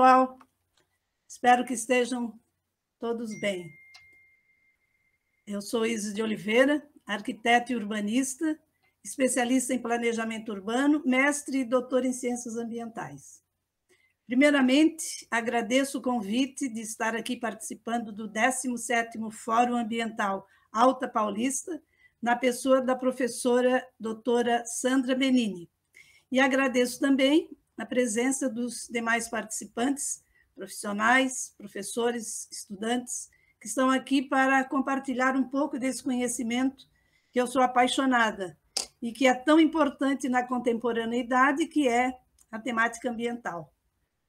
pessoal. Espero que estejam todos bem. Eu sou Isis de Oliveira, arquiteta e urbanista, especialista em planejamento urbano, mestre e doutora em ciências ambientais. Primeiramente, agradeço o convite de estar aqui participando do 17º Fórum Ambiental Alta Paulista, na pessoa da professora doutora Sandra Benini. E agradeço também na presença dos demais participantes, profissionais, professores, estudantes, que estão aqui para compartilhar um pouco desse conhecimento que eu sou apaixonada e que é tão importante na contemporaneidade, que é a temática ambiental.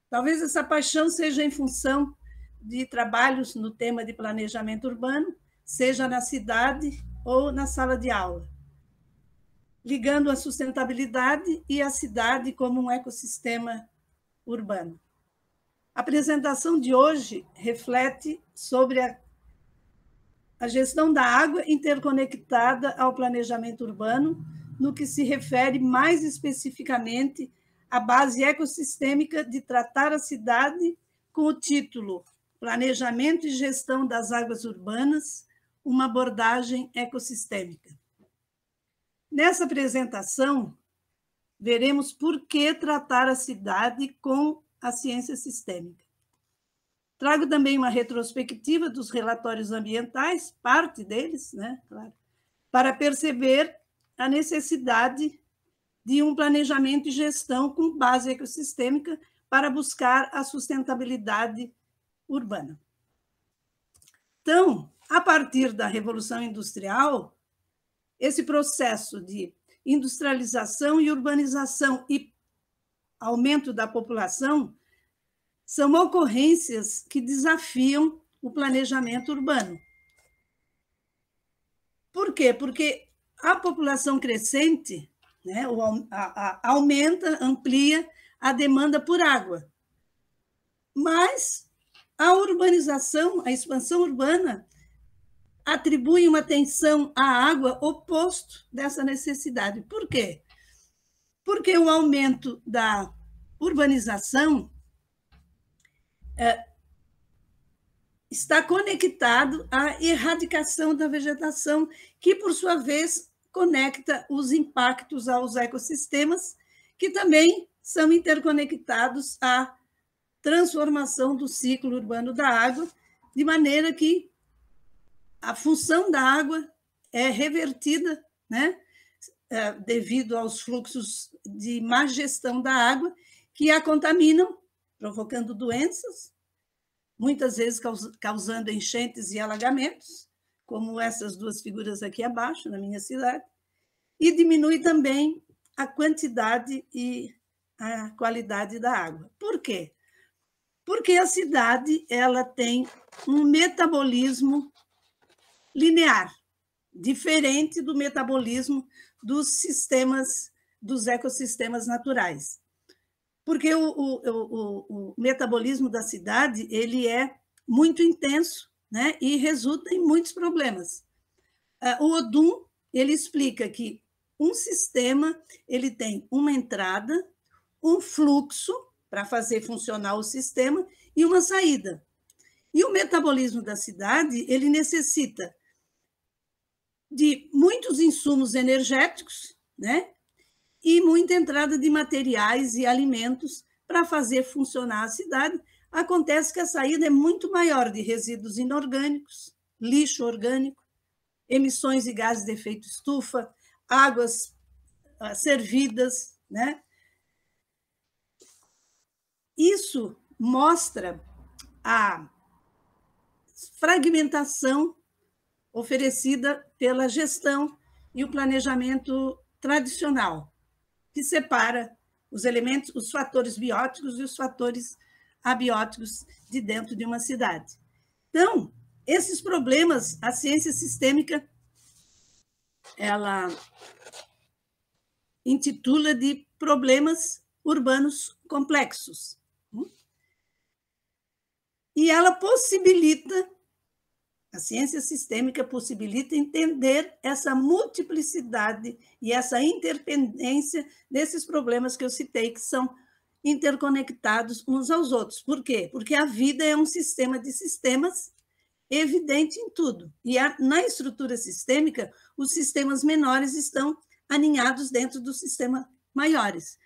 Talvez essa paixão seja em função de trabalhos no tema de planejamento urbano, seja na cidade ou na sala de aula ligando a sustentabilidade e a cidade como um ecossistema urbano. A apresentação de hoje reflete sobre a, a gestão da água interconectada ao planejamento urbano, no que se refere mais especificamente à base ecossistêmica de tratar a cidade com o título Planejamento e Gestão das Águas Urbanas, uma abordagem ecossistêmica. Nessa apresentação, veremos por que tratar a cidade com a ciência sistêmica. Trago também uma retrospectiva dos relatórios ambientais, parte deles, né, claro, para perceber a necessidade de um planejamento e gestão com base ecossistêmica para buscar a sustentabilidade urbana. Então, a partir da Revolução Industrial, esse processo de industrialização e urbanização e aumento da população são ocorrências que desafiam o planejamento urbano. Por quê? Porque a população crescente né, aumenta, amplia a demanda por água. Mas a urbanização, a expansão urbana, atribui uma atenção à água oposto dessa necessidade. Por quê? Porque o aumento da urbanização é, está conectado à erradicação da vegetação, que, por sua vez, conecta os impactos aos ecossistemas, que também são interconectados à transformação do ciclo urbano da água, de maneira que a função da água é revertida, né? É, devido aos fluxos de má gestão da água que a contaminam, provocando doenças, muitas vezes causando enchentes e alagamentos, como essas duas figuras aqui abaixo, na minha cidade, e diminui também a quantidade e a qualidade da água. Por quê? Porque a cidade ela tem um metabolismo linear, diferente do metabolismo dos sistemas, dos ecossistemas naturais. Porque o, o, o, o metabolismo da cidade, ele é muito intenso, né? E resulta em muitos problemas. Ah, o Odum, ele explica que um sistema, ele tem uma entrada, um fluxo para fazer funcionar o sistema e uma saída. E o metabolismo da cidade, ele necessita de muitos insumos energéticos, né? E muita entrada de materiais e alimentos para fazer funcionar a cidade. Acontece que a saída é muito maior de resíduos inorgânicos, lixo orgânico, emissões de gases de efeito estufa, águas ah, servidas, né? Isso mostra a fragmentação oferecida pela gestão e o planejamento tradicional, que separa os elementos, os fatores bióticos e os fatores abióticos de dentro de uma cidade. Então, esses problemas, a ciência sistêmica, ela intitula de problemas urbanos complexos. E ela possibilita a ciência sistêmica possibilita entender essa multiplicidade e essa interdependência desses problemas que eu citei, que são interconectados uns aos outros. Por quê? Porque a vida é um sistema de sistemas evidente em tudo. E na estrutura sistêmica, os sistemas menores estão aninhados dentro do sistema maiores.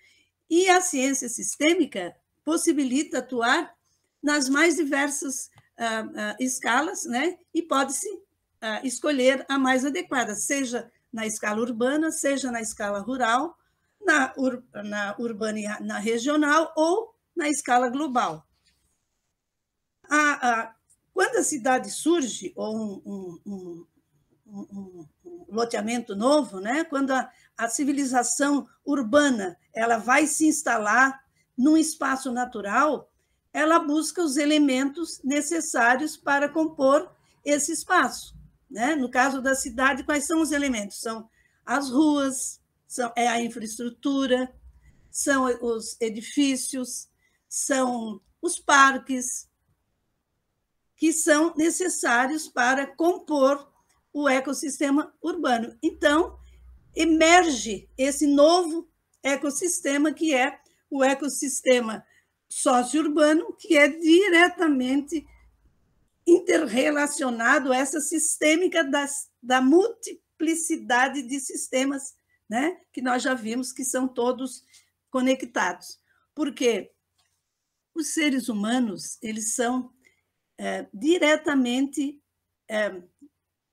E a ciência sistêmica possibilita atuar nas mais diversas uh, escalas, né? E pode-se ah, escolher a mais adequada, seja na escala urbana, seja na escala rural, na, ur na urbana e na regional ou na escala global. A, a, quando a cidade surge, ou um, um, um, um loteamento novo, né? quando a, a, civilização urbana ela vai se instalar num espaço natural, ela busca os elementos necessários para compor esse espaço. Né? No caso da cidade, quais são os elementos? São as ruas, são, é a infraestrutura, são os edifícios, são os parques, que são necessários para compor o ecossistema urbano. Então, emerge esse novo ecossistema, que é o ecossistema sócio-urbano, que é diretamente interrelacionado a essa sistêmica das, da multiplicidade de sistemas, né? que nós já vimos que são todos conectados. Porque os seres humanos eles são é, diretamente é,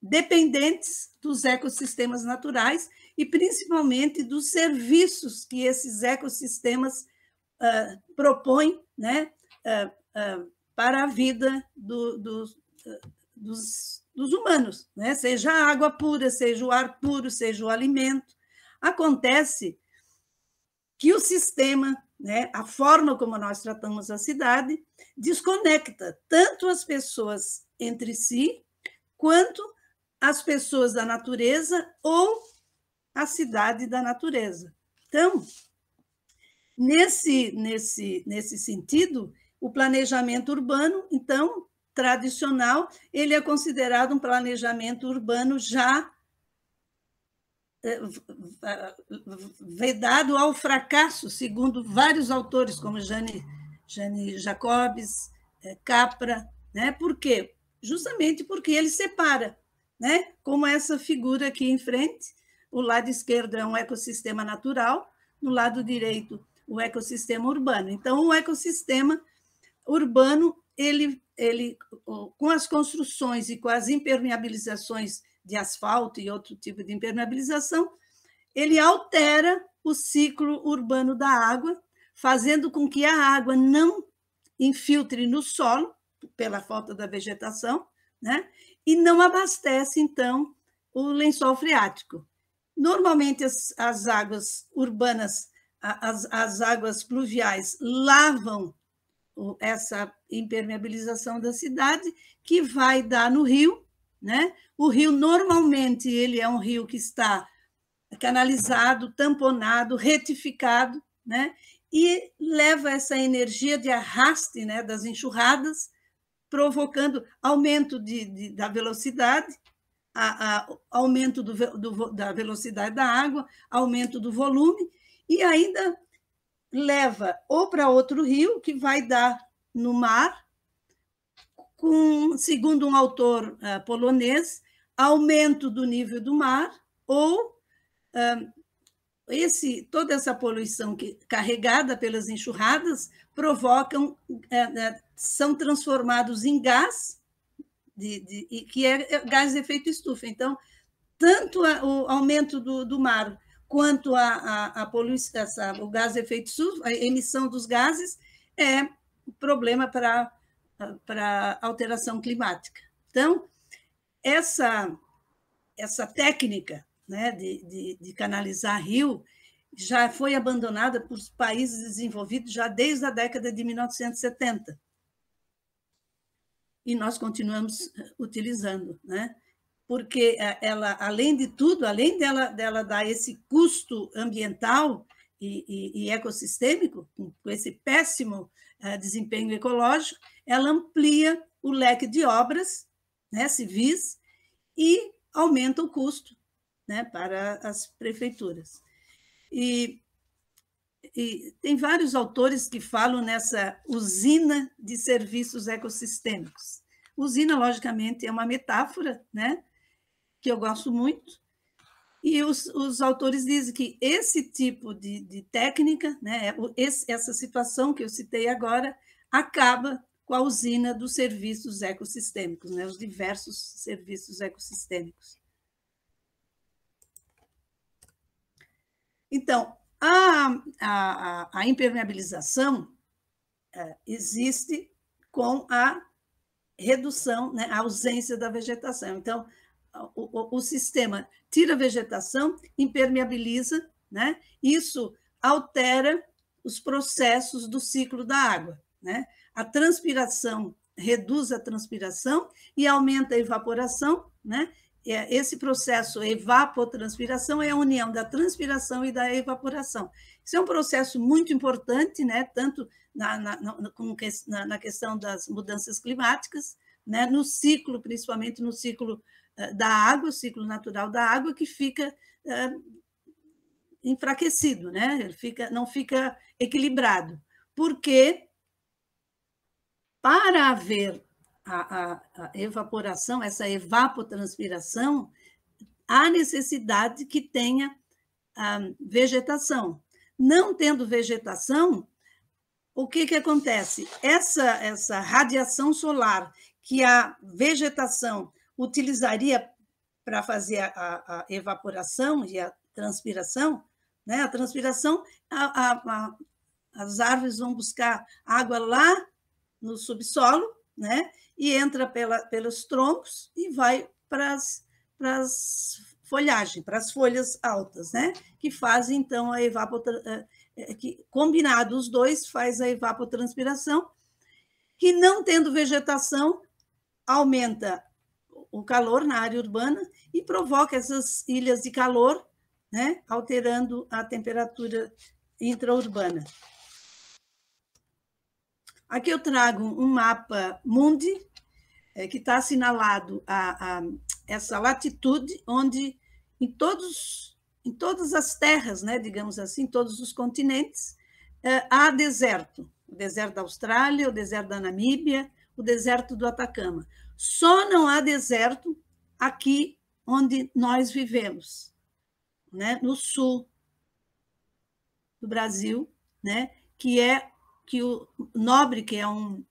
dependentes dos ecossistemas naturais e principalmente dos serviços que esses ecossistemas uh, propõe né, uh, uh, para a vida do, do, dos, dos, humanos, né? seja a água pura, seja o ar puro, seja o alimento. Acontece que o sistema, né, a forma como nós tratamos a cidade, desconecta tanto as pessoas entre si, quanto as pessoas da natureza ou a cidade da natureza. Então, Nesse, nesse, nesse sentido, o planejamento urbano, então, tradicional, ele é considerado um planejamento urbano já eh, vedado ao fracasso, segundo vários autores, como Jane, Jane Jacobs, eh, Capra. Né? Por quê? Justamente porque ele separa, né? como essa figura aqui em frente, o lado esquerdo é um ecossistema natural, no lado direito o ecossistema urbano. Então, o ecossistema urbano, ele, ele, com as construções e com as impermeabilizações de asfalto e outro tipo de impermeabilização, ele altera o ciclo urbano da água, fazendo com que a água não infiltre no solo, pela falta da vegetação, né? e não abastece, então, o lençol freático. Normalmente, as, as águas urbanas as, as águas pluviais lavam essa impermeabilização da cidade, que vai dar no rio, né? O rio normalmente ele é um rio que está canalizado, tamponado, retificado, né? E leva essa energia de arraste, né, das enxurradas, provocando aumento de, de da velocidade, a, a, aumento do, do, da velocidade da água, aumento do volume e ainda leva ou para outro rio, que vai dar no mar, com, segundo um autor uh, polonês, aumento do nível do mar, ou uh, esse, toda essa poluição que, carregada pelas enxurradas provocam, uh, são transformados em gás, de, de, que é, é gás de efeito estufa. Então, tanto a, o aumento do, do mar quanto à a, a, a, poluição, o gás de efeito sul, a emissão dos gases é problema para para alteração climática. Então, essa essa técnica né, de, de, de canalizar rio já foi abandonada por países desenvolvidos já desde a década de 1970. E nós continuamos eh, utilizando. Né? porque eh, ela, além de tudo, além dela, dela dar esse custo ambiental e, e, e ecossistêmico, com esse péssimo uh, desempenho ecológico, ela amplia o leque de obras né, civis e aumenta o custo né, para as prefeituras. E, e tem vários autores que falam nessa usina de serviços ecossistêmicos. Usina, logicamente, é uma metáfora, né? que eu gosto muito, e os, os autores dizem que esse tipo de, de técnica, né, é esse, essa situação que eu citei agora, acaba com a usina dos serviços ecossistêmicos, né, os diversos serviços ecossistêmicos. Então, a, a, a impermeabilização é, existe com a redução, né, a ausência da vegetação. Então, o, o, o sistema tira a vegetação, impermeabiliza, né? Isso altera os processos do ciclo da água, né? A transpiração reduz a transpiração e aumenta a evaporação, né? É, esse processo evapotranspiração é a união da transpiração e da evaporação. Isso é um processo muito importante, né? tanto na, na, na, na questão das mudanças climáticas, né? no ciclo, principalmente no ciclo eh, da água, o ciclo natural da água, que fica eh, enfraquecido, né? Ele fica, não fica equilibrado, porque para haver a, a, a evaporação, essa evapotranspiração, há necessidade que tenha a ah, vegetação. Não tendo vegetação, o que, que acontece? Essa, essa radiação solar que a vegetação utilizaria para fazer a, a, evaporação e a transpiração, né? A transpiração, a, a, as árvores vão buscar água lá no subsolo, né? E entra pela, pelos troncos e vai para as folhagem, para as folhas altas, né? Que fazem então a evapotransmissão, eh, eh, que combinado os dois faz a evapotranspiração, que não tendo vegetação aumenta o calor na área urbana e provoca essas ilhas de calor, né, alterando a temperatura intraurbana. Aqui eu trago um mapa mundi, é, que está assinalado a, a, essa latitude, onde em, todos, em todas as terras, né, digamos assim, todos os continentes, é, há deserto. O deserto da Austrália, o deserto da Namíbia, o deserto do Atacama. Só não há deserto aqui onde nós vivemos, né? no sul do Brasil, né? que é que o Nobre, que é um,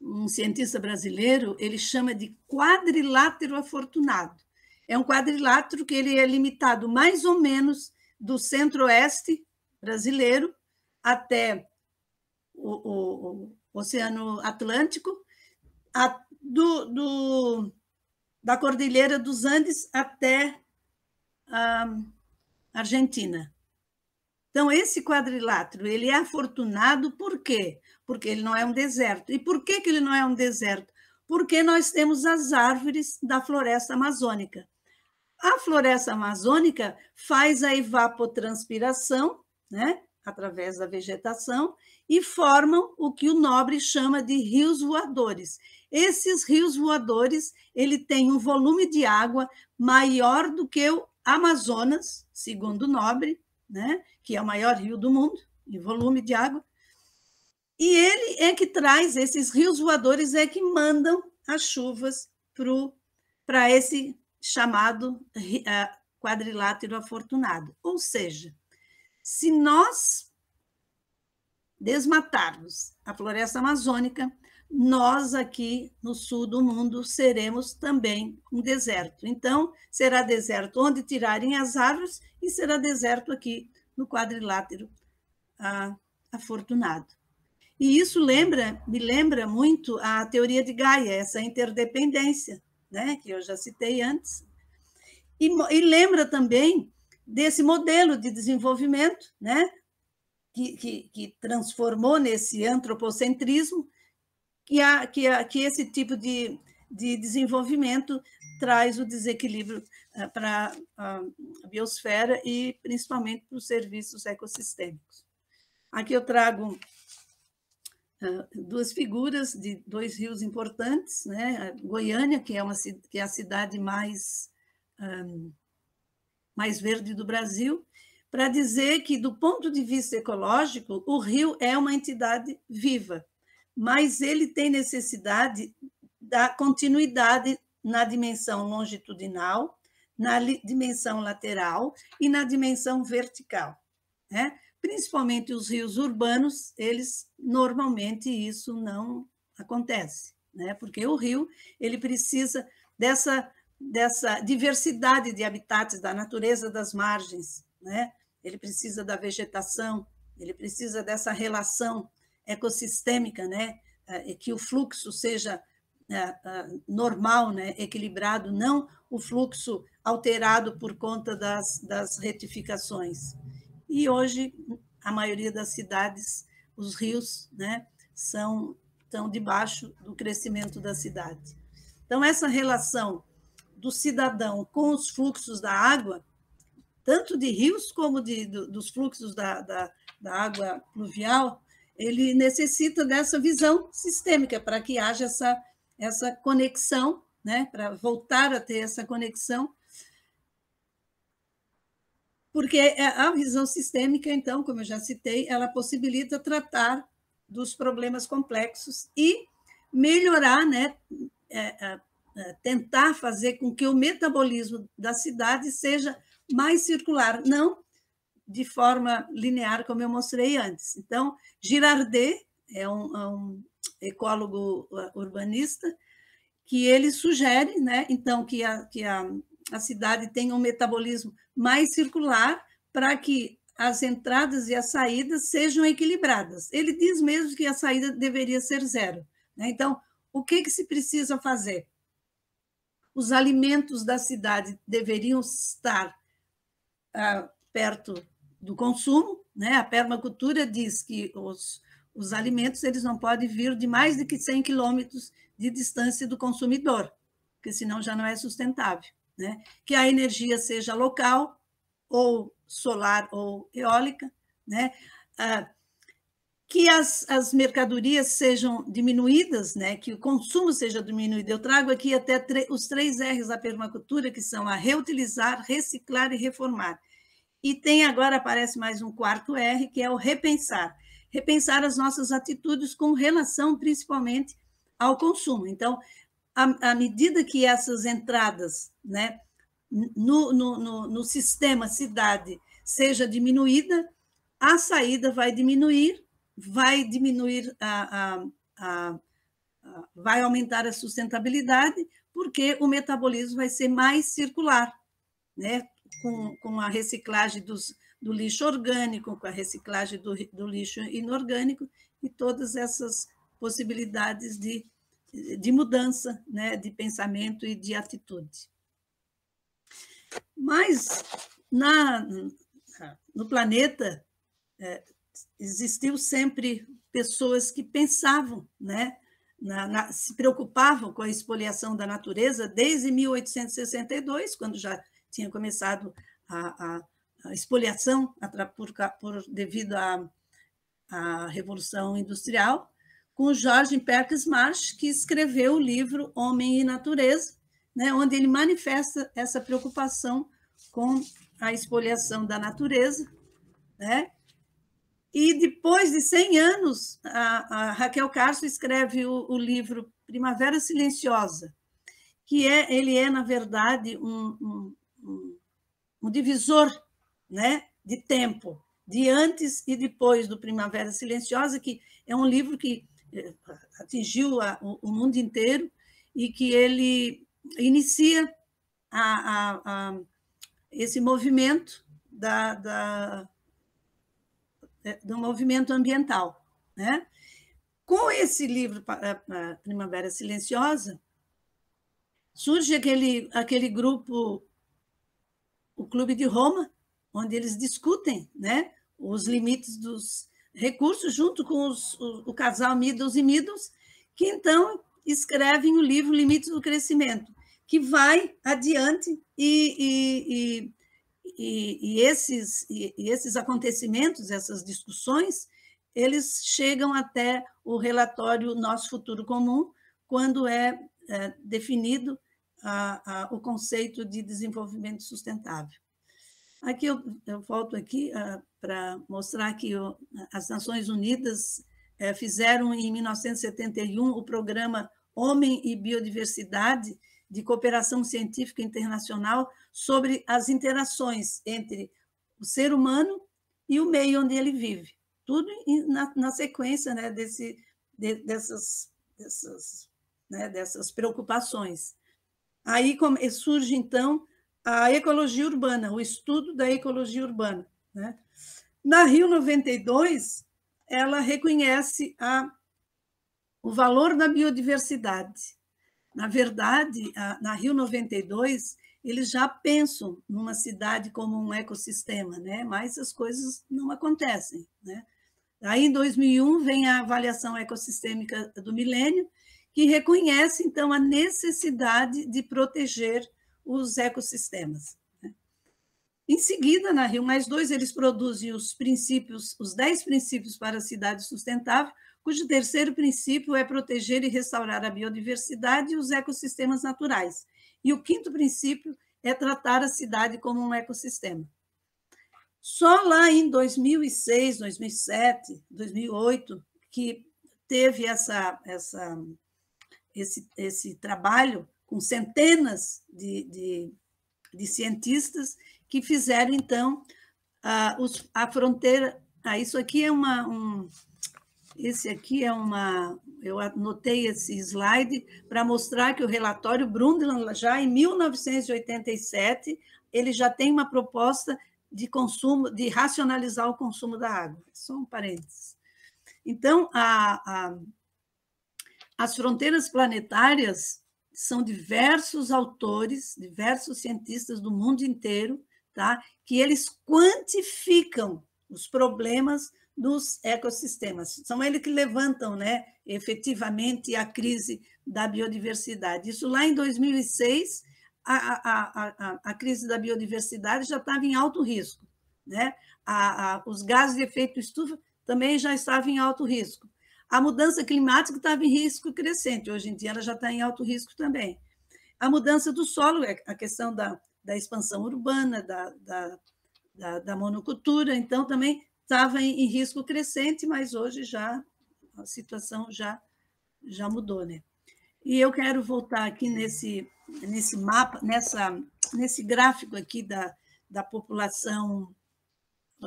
um cientista brasileiro, ele chama de quadrilátero afortunado. É um quadrilátero que ele é limitado mais ou menos do centro-oeste brasileiro até o, o, Oceano Atlântico, a, do, do, da Cordilheira dos Andes até a Argentina. Então, esse quadrilátero, ele é afortunado por quê? Porque ele não é um deserto. E por que, que ele não é um deserto? Porque nós temos as árvores da floresta amazônica. A floresta amazônica faz a evapotranspiração, né? através da vegetação e formam o que o nobre chama de rios voadores. Esses rios voadores, ele tem um volume de água maior do que o Amazonas, segundo o nobre, né, que é o maior rio do mundo em volume de água. E ele é que traz esses rios voadores é que mandam as chuvas para esse chamado eh, quadrilátero afortunado. Ou seja, se nós desmatarmos a floresta amazônica, nós aqui no sul do mundo seremos também um deserto. Então, será deserto onde tirarem as árvores e será deserto aqui no quadrilátero ah, afortunado. E isso lembra, me lembra muito a teoria de Gaia, essa interdependência, né, que eu já citei antes. E, e lembra também desse modelo de desenvolvimento, né? que, que, que transformou nesse antropocentrismo, que, a, que, a, que esse tipo de, de desenvolvimento traz o desequilíbrio uh, para a biosfera e principalmente para os serviços ecossistêmicos. Aqui eu trago uh, duas figuras de dois rios importantes, né? A Goiânia, que é, uma, que é a cidade mais um, eh, mais verde do Brasil, para dizer que, do ponto de vista ecológico, o rio é uma entidade viva, mas ele tem necessidade da continuidade na dimensão longitudinal, na dimensão lateral e na dimensão vertical. Né? Principalmente os rios urbanos, eles normalmente isso não acontece, né? porque o rio ele precisa dessa dessa diversidade de habitats da natureza das margens, né? Ele precisa da vegetação, ele precisa dessa relação ecossistêmica, né? Eh, que o fluxo seja né, ah, normal, né? Equilibrado, não o fluxo alterado por conta das, das retificações. E hoje a maioria das cidades, os rios, né? São estão debaixo do crescimento da cidade. Então essa relação do cidadão com os fluxos da água, tanto de rios como de, do, dos fluxos da, da, da água pluvial, ele necessita dessa visão sistêmica para que haja essa, essa conexão, né? para voltar a ter essa conexão. Porque é, a visão sistêmica, então, como eu já citei, ela possibilita tratar dos problemas complexos e melhorar, né, é, é, eh, tentar fazer com que o metabolismo da cidade seja mais circular, não de forma linear, como eu mostrei antes. Então, Girardet é um, é um ecólogo uh, urbanista que ele sugere, né, então, que a, que a, a cidade tenha um metabolismo mais circular para que as entradas e as saídas sejam equilibradas. Ele diz mesmo que a saída deveria ser zero. Né? Então, o que, que se precisa fazer? os alimentos da cidade deveriam estar ah, perto do consumo. Né? A permacultura diz que os, os alimentos eles não podem vir de mais de 100 quilômetros de distância do consumidor, porque senão já não é sustentável. Né? Que a energia seja local, ou solar ou eólica, né? Ah, que as, as mercadorias sejam diminuídas, né, que o consumo seja diminuído. Eu trago aqui até os três R's da permacultura, que são a reutilizar, reciclar e reformar. E tem agora, aparece mais um quarto R, que é o repensar. Repensar as nossas atitudes com relação, principalmente, ao consumo. Então, à, à medida que essas entradas né, no, no, no, no sistema cidade seja diminuída, a saída vai diminuir vai diminuir a, a, a, a vai aumentar a sustentabilidade, porque o metabolismo vai ser mais circular, né? Com, com a reciclagem dos, do lixo orgânico, com a reciclagem do, do lixo inorgânico e todas essas possibilidades de, de mudança né, de pensamento e de atitude. Mas na, no planeta, é, existiu sempre pessoas que pensavam, né? Na, na, se preocupavam com a expoliação da natureza desde 1862, quando já tinha começado a, a, a expoliação por, por, devido à, Revolução Industrial, com Jorge Perkins Marsh, que escreveu o livro Homem e Natureza, né, onde ele manifesta essa preocupação com a expoliação da natureza, né, e depois de 100 anos, a, a Raquel Castro escreve o, o, livro Primavera Silenciosa, que é, ele é, na verdade, um, um, um, divisor né, de tempo, de antes e depois do Primavera Silenciosa, que é um livro que eh, atingiu a, o, o, mundo inteiro e que ele inicia a, a, esse movimento da, da é, do movimento ambiental. Né? Com esse livro, eh, Primavera Silenciosa, surge aquele, aquele grupo, o Clube de Roma, onde eles discutem né, os limites dos recursos, junto com os, o, o casal Middles e Middles, que então escrevem o livro Limites do Crescimento, que vai adiante e, e, e e, e esses, e, e esses acontecimentos, essas discussões, eles chegam até o relatório Nosso Futuro Comum, quando é, é definido a, a, o conceito de desenvolvimento sustentável. Aqui eu, eu volto aqui ah, para mostrar que o, as Nações Unidas eh, fizeram em 1971 o programa Homem e Biodiversidade de Cooperação Científica Internacional sobre as interações entre o ser humano e o meio onde ele vive. Tudo na, na sequência né, desse, de, dessas, dessas, né, dessas preocupações. Aí surge, então, a ecologia urbana, o estudo da ecologia urbana. Né? Na Rio 92, ela reconhece a, o valor da biodiversidade. Na verdade, a, na Rio 92, eles já pensam numa cidade como um ecossistema, né? mas as coisas não acontecem. Né? Aí, em 2001, vem a avaliação ecossistêmica do milênio, que reconhece, então, a necessidade de proteger os ecossistemas. Né? Em seguida, na Rio Mais 2, eles produzem os princípios, os 10 princípios para a cidade sustentável, cujo terceiro princípio é proteger e restaurar a biodiversidade e os ecossistemas naturais e o quinto princípio é tratar a cidade como um ecossistema. Só lá em 2006, 2007, 2008, que teve essa, essa, esse, esse trabalho com centenas de, de, de cientistas que fizeram, então, a, a fronteira. Ah, isso aqui é uma. Um, esse aqui é uma, eu anotei esse slide para mostrar que o relatório Brundtland, já em 1987, ele já tem uma proposta de consumo, de racionalizar o consumo da água. Só um parênteses. Então, a, a, as fronteiras planetárias são diversos autores, diversos cientistas do mundo inteiro, tá? que eles quantificam os problemas dos ecossistemas. São eles que levantam, né, efetivamente, a crise da biodiversidade. Isso lá em 2006, a, a, a, a crise da biodiversidade já estava em alto risco. Né? A, a, os gases de efeito estufa também já estavam em alto risco. A mudança climática estava em risco crescente, hoje em dia ela já está em alto risco também. A mudança do solo, é, a questão da, da expansão urbana, da, da, da, da monocultura, então também estava em, em, risco crescente, mas hoje já a situação já, já mudou, né? E eu quero voltar aqui nesse, nesse mapa, nessa, nesse gráfico aqui da, da população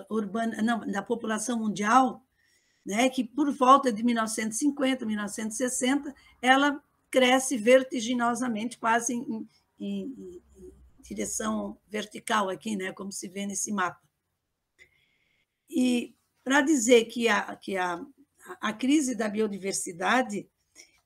urbana, não, da população mundial, né, que por volta de 1950, 1960, ela cresce vertiginosamente, quase em, em, em direção vertical aqui, né, como se vê nesse mapa. E para dizer que, a, que a, a crise da biodiversidade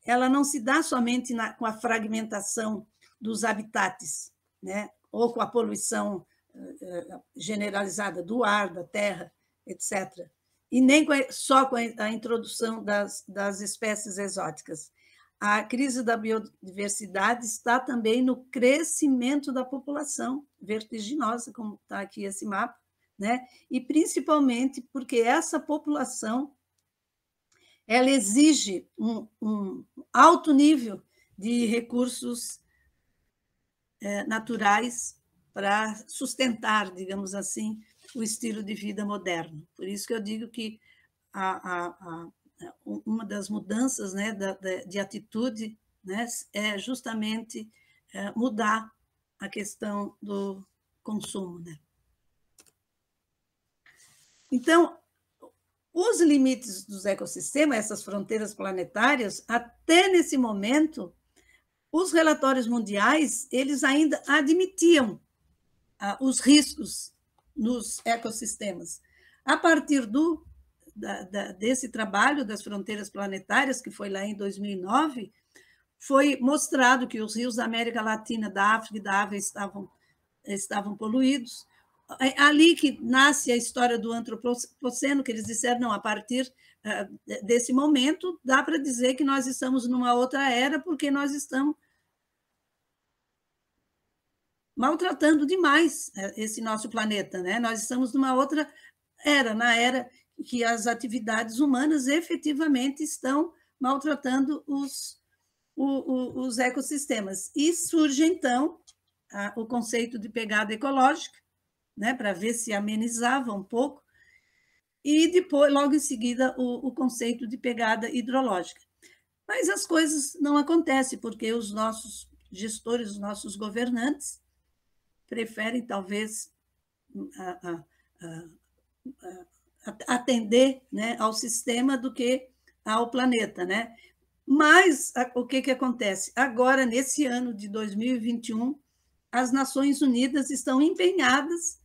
ela não se dá somente na, com a fragmentação dos habitats, né? ou com a poluição eh, eh, generalizada do ar, da terra, etc. E nem só com a introdução das, das espécies exóticas. A crise da biodiversidade está também no crescimento da população vertiginosa, como está aqui esse mapa, né? E principalmente porque essa população ela exige um, um alto nível de recursos é, naturais para sustentar, digamos assim, o estilo de vida moderno. Por isso que eu digo que a, a, a, uma das mudanças né, da, da, de atitude né, é justamente é, mudar a questão do consumo. Né? Então, os limites dos ecossistemas, essas fronteiras planetárias, até nesse momento, os relatórios mundiais, eles ainda admitiam ah, os riscos nos ecossistemas. A partir do, da, da, desse trabalho das fronteiras planetárias, que foi lá em 2009, foi mostrado que os rios da América Latina, da África e da Ásia estavam, estavam poluídos, é ali que nasce a história do antropoceno, que eles disseram, não, a partir ah, desse momento, dá para dizer que nós estamos numa outra era, porque nós estamos maltratando demais eh, esse nosso planeta, né? Nós estamos numa outra era, na era que as atividades humanas efetivamente estão maltratando os, o, o, os ecossistemas. E surge, então, a, o conceito de pegada ecológica, né, para ver se amenizava um pouco, e depois, logo em seguida, o, o conceito de pegada hidrológica. Mas as coisas não acontecem, porque os nossos gestores, os nossos governantes, preferem talvez atender né, ao sistema do que ao planeta. Né? Mas o que, que acontece? Agora, nesse ano de 2021, as Nações Unidas estão empenhadas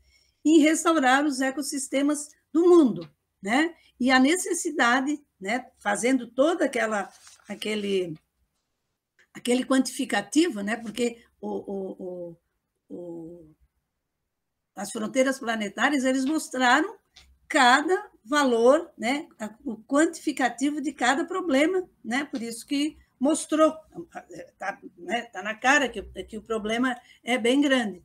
em restaurar os ecossistemas do mundo, né? E a necessidade, né, fazendo toda aquela aquele aquele quantificativo, né? Porque o, o, o, o as fronteiras planetárias eles mostraram cada valor, né, o quantificativo de cada problema, né? Por isso que mostrou, tá né, tá na cara que, que o problema é bem grande.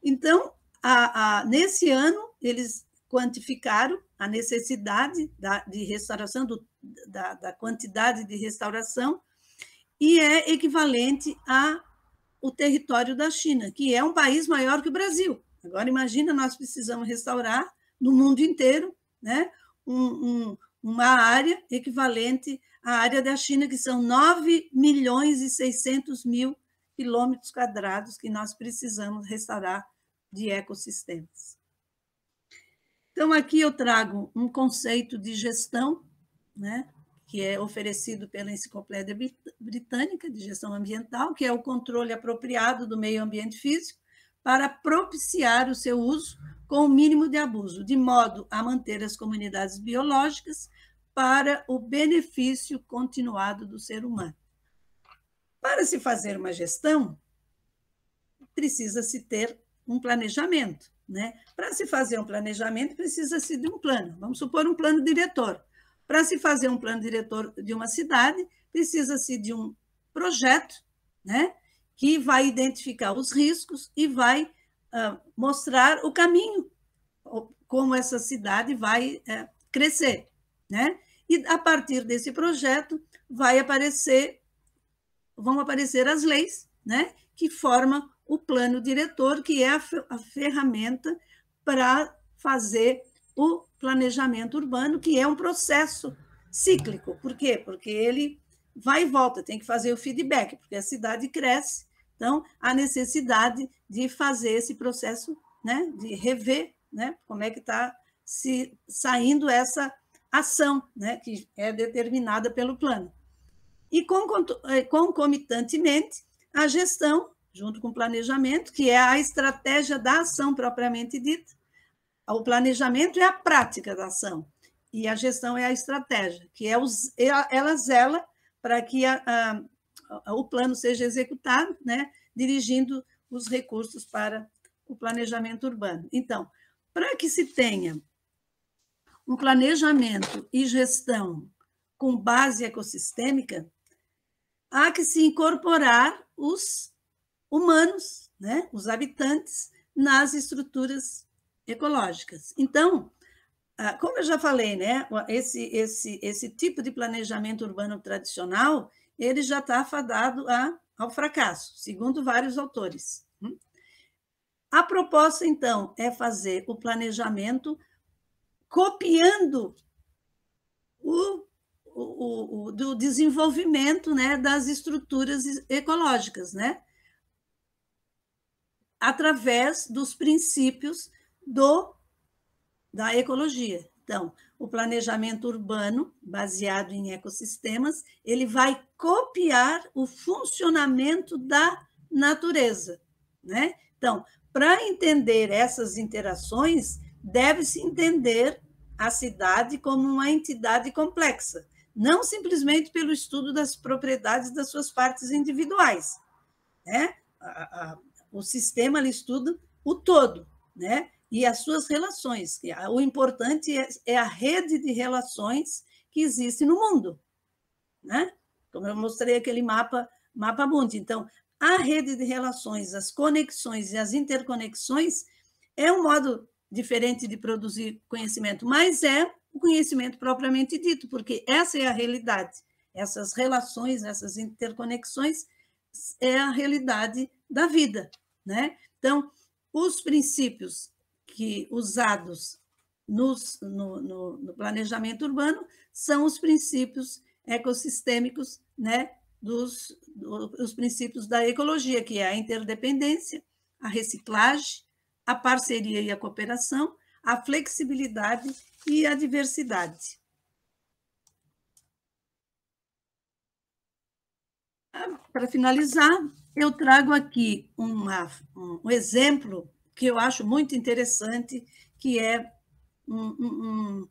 Então, a, a, nesse ano, eles quantificaram a necessidade da, de restauração, do, da, da quantidade de restauração, e é equivalente ao território da China, que é um país maior que o Brasil. Agora, imagina, nós precisamos restaurar no mundo inteiro né, um, um, uma área equivalente à área da China, que são 9 milhões e 600 mil quilômetros quadrados que nós precisamos restaurar de ecossistemas. Então, aqui eu trago um conceito de gestão, né, que é oferecido pela Enciclopédia Britânica de Gestão Ambiental, que é o controle apropriado do meio ambiente físico para propiciar o seu uso com o mínimo de abuso, de modo a manter as comunidades biológicas para o benefício continuado do ser humano. Para se fazer uma gestão, precisa-se ter um planejamento. Né? Para se fazer um planejamento, precisa-se de um plano. Vamos supor um plano diretor. Para se fazer um plano diretor de uma cidade, precisa-se de um projeto né? que vai identificar os riscos e vai uh, mostrar o caminho, como essa cidade vai uh, crescer. Né? E a partir desse projeto vai aparecer, vão aparecer as leis né? que formam o plano diretor, que é a ferramenta para fazer o planejamento urbano, que é um processo cíclico. Por quê? Porque ele vai e volta, tem que fazer o feedback, porque a cidade cresce, então há necessidade de fazer esse processo, né, de rever, né, como é que está se saindo essa ação, né, que é determinada pelo plano. E concomitantemente, a gestão junto com o planejamento, que é a estratégia da ação propriamente dita. O planejamento é a prática da ação e a gestão é a estratégia, que é os, é ela zela para que a, a, o plano seja executado, né, dirigindo os recursos para o planejamento urbano. Então, para que se tenha um planejamento e gestão com base ecossistêmica, há que se incorporar os humanos, né, os habitantes, nas estruturas ecológicas. Então, ah, como eu já falei, né, esse, esse, esse tipo de planejamento urbano tradicional, ele já está afadado a, ao fracasso, segundo vários autores. Hum? A proposta, então, é fazer o planejamento copiando o, o, o do desenvolvimento né, das estruturas ecológicas, né? através dos princípios do da ecologia. Então, o planejamento urbano, baseado em ecossistemas, ele vai copiar o funcionamento da natureza, né? Então, para entender essas interações, deve-se entender a cidade como uma entidade complexa, não simplesmente pelo estudo das propriedades das suas partes individuais, né? O sistema ele estuda o todo, né? E as suas relações. O importante é, é, a rede de relações que existe no mundo, né? Como eu mostrei aquele mapa, mapa mundo, Então, a rede de relações, as conexões e as interconexões é um modo diferente de produzir conhecimento, mas é o conhecimento propriamente dito, porque essa é a realidade. Essas relações, essas interconexões é a realidade da vida, né? Então, os princípios que usados nos, no, no, no, planejamento urbano são os princípios ecossistêmicos, né? Dos do, os princípios da ecologia, que é a interdependência, a reciclagem, a parceria e a cooperação, a flexibilidade e a diversidade. Ah, para finalizar, eu trago aqui uma, um exemplo que eu acho muito interessante, que é um, um,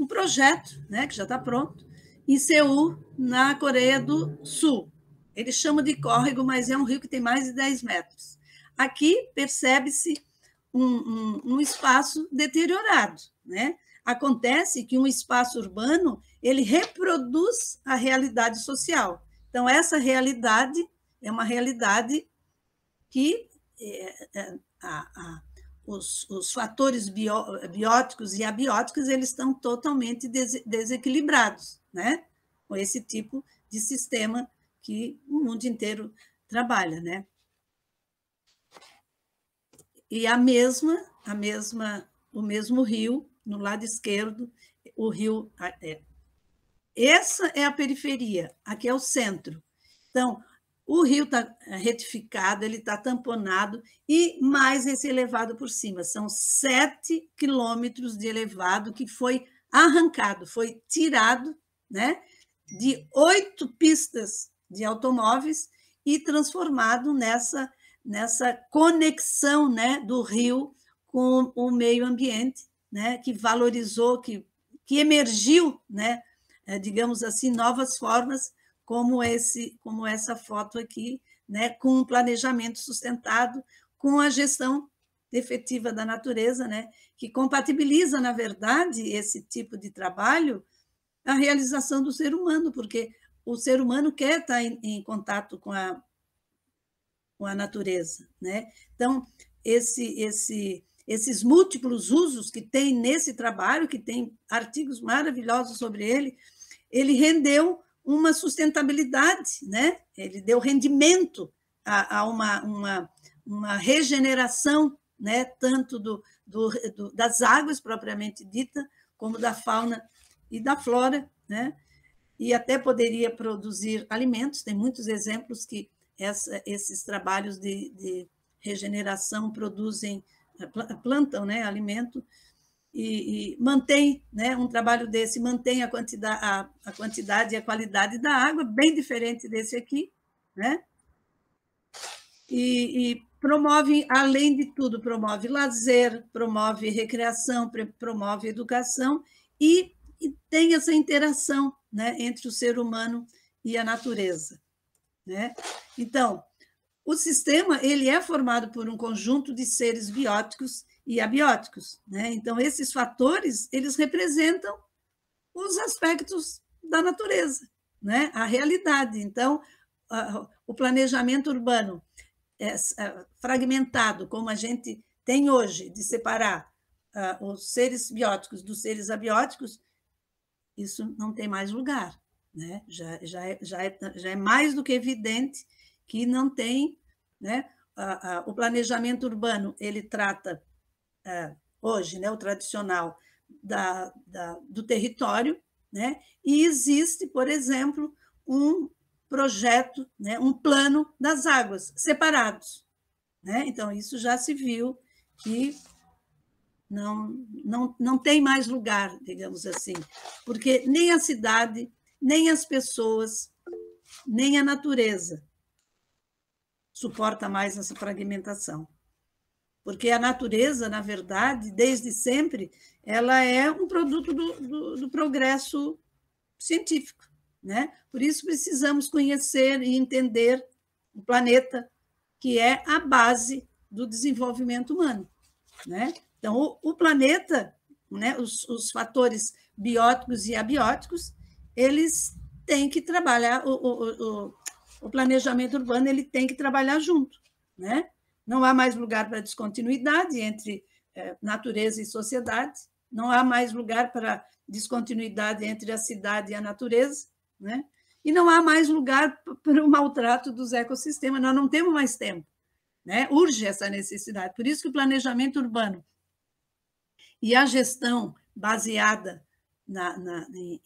um projeto, né, que já está pronto, em Seul, na Coreia do Sul. Eles chamam de córrego, mas é um rio que tem mais de 10 metros. Aqui percebe-se um, um, um, espaço deteriorado. Né? Acontece que um espaço urbano ele reproduz a realidade social. Então, essa realidade é uma realidade que é, é, a, a, os, os, fatores bio, bióticos e abióticos eles estão totalmente des, desequilibrados, né? Com esse tipo de sistema que o mundo inteiro trabalha, né? E a mesma, a mesma, o mesmo rio no lado esquerdo, o rio. É, essa é a periferia, aqui é o centro. Então, o rio está eh, retificado, ele está tamponado e mais esse elevado por cima. São sete quilômetros de elevado que foi arrancado, foi tirado né, de oito pistas de automóveis e transformado nessa, nessa conexão né, do rio com o meio ambiente, né, que valorizou, que, que emergiu, né, eh, digamos assim, novas formas como, esse, como essa foto aqui, né, com um planejamento sustentado, com a gestão efetiva da natureza, né, que compatibiliza, na verdade, esse tipo de trabalho a realização do ser humano, porque o ser humano quer estar em, em contato com a, com a natureza, né? Então, esse, esse, esses múltiplos usos que tem nesse trabalho, que tem artigos maravilhosos sobre ele, ele rendeu uma sustentabilidade, né? ele deu rendimento a, a uma, uma, uma regeneração né? tanto do, do, do, das águas propriamente dita, como da fauna e da flora, né? e até poderia produzir alimentos. Tem muitos exemplos que essa, esses trabalhos de, de regeneração produzem, plantam né, alimento e, e mantém né, um trabalho desse, mantém a quantidade, a, a quantidade e a qualidade da água, bem diferente desse aqui, né? E, e, promove, além de tudo, promove lazer, promove recreação, promove educação e, e, tem essa interação né, entre o ser humano e a natureza. Né? Então, o sistema ele é formado por um conjunto de seres bióticos e abióticos. Né? Então, esses fatores, eles representam os aspectos da natureza, né? a realidade. Então, o planejamento urbano é, é fragmentado, como a gente tem hoje, de separar ah, os seres bióticos dos seres abióticos, isso não tem mais lugar. Né? Já, já, é, já, é, já é mais do que evidente que não tem né? Ah, ah, o planejamento urbano ele trata é, hoje, né, o tradicional da, da, do território, né, e existe, por exemplo, um projeto, né, um plano das águas separados. Né? Então, isso já se viu que não, não, não tem mais lugar, digamos assim, porque nem a cidade, nem as pessoas, nem a natureza suporta mais essa fragmentação porque a natureza, na verdade, desde sempre, ela é um produto do, do, do progresso científico. Né? Por isso precisamos conhecer e entender o planeta, que é a base do desenvolvimento humano. Né? Então, o, o planeta, né, os, os, fatores bióticos e abióticos, eles têm que trabalhar, o, o, o, planejamento urbano ele tem que trabalhar junto. Né? Não há mais lugar para descontinuidade entre eh, natureza e sociedade, não há mais lugar para descontinuidade entre a cidade e a natureza, né? e não há mais lugar para o maltrato dos ecossistemas, nós não temos mais tempo. Né? Urge essa necessidade. Por isso que o planejamento urbano e a gestão baseada na, na, em,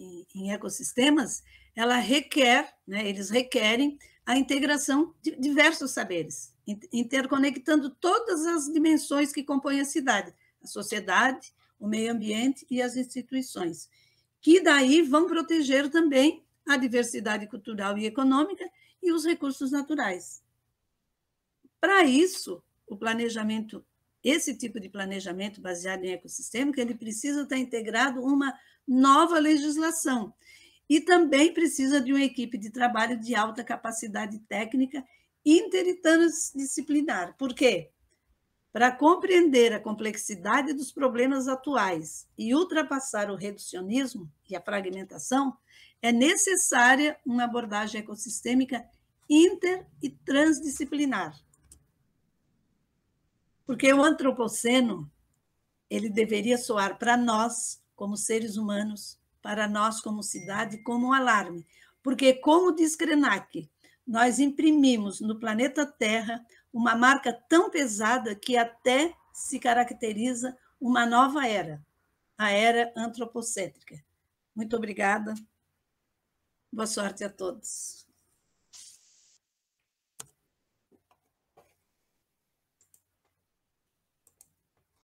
em, em, ecossistemas, ela requer, né, eles requerem a integração de diversos saberes interconectando todas as dimensões que compõem a cidade, a sociedade, o meio ambiente e as instituições, que daí vão proteger também a diversidade cultural e econômica e os recursos naturais. Para isso, o planejamento, esse tipo de planejamento baseado em ecossistêmico, ele precisa estar integrado uma nova legislação e também precisa de uma equipe de trabalho de alta capacidade técnica interdisciplinar. Por quê? Para compreender a complexidade dos problemas atuais e ultrapassar o reducionismo e a fragmentação, é necessária uma abordagem ecossistêmica inter e transdisciplinar. Porque o antropoceno, ele deveria soar para nós, como seres humanos, para nós como cidade, como um alarme. Porque, como diz Krenak, nós imprimimos no planeta Terra uma marca tão pesada que até se caracteriza uma nova era, a era antropocêntrica. Muito obrigada. Boa sorte a todos.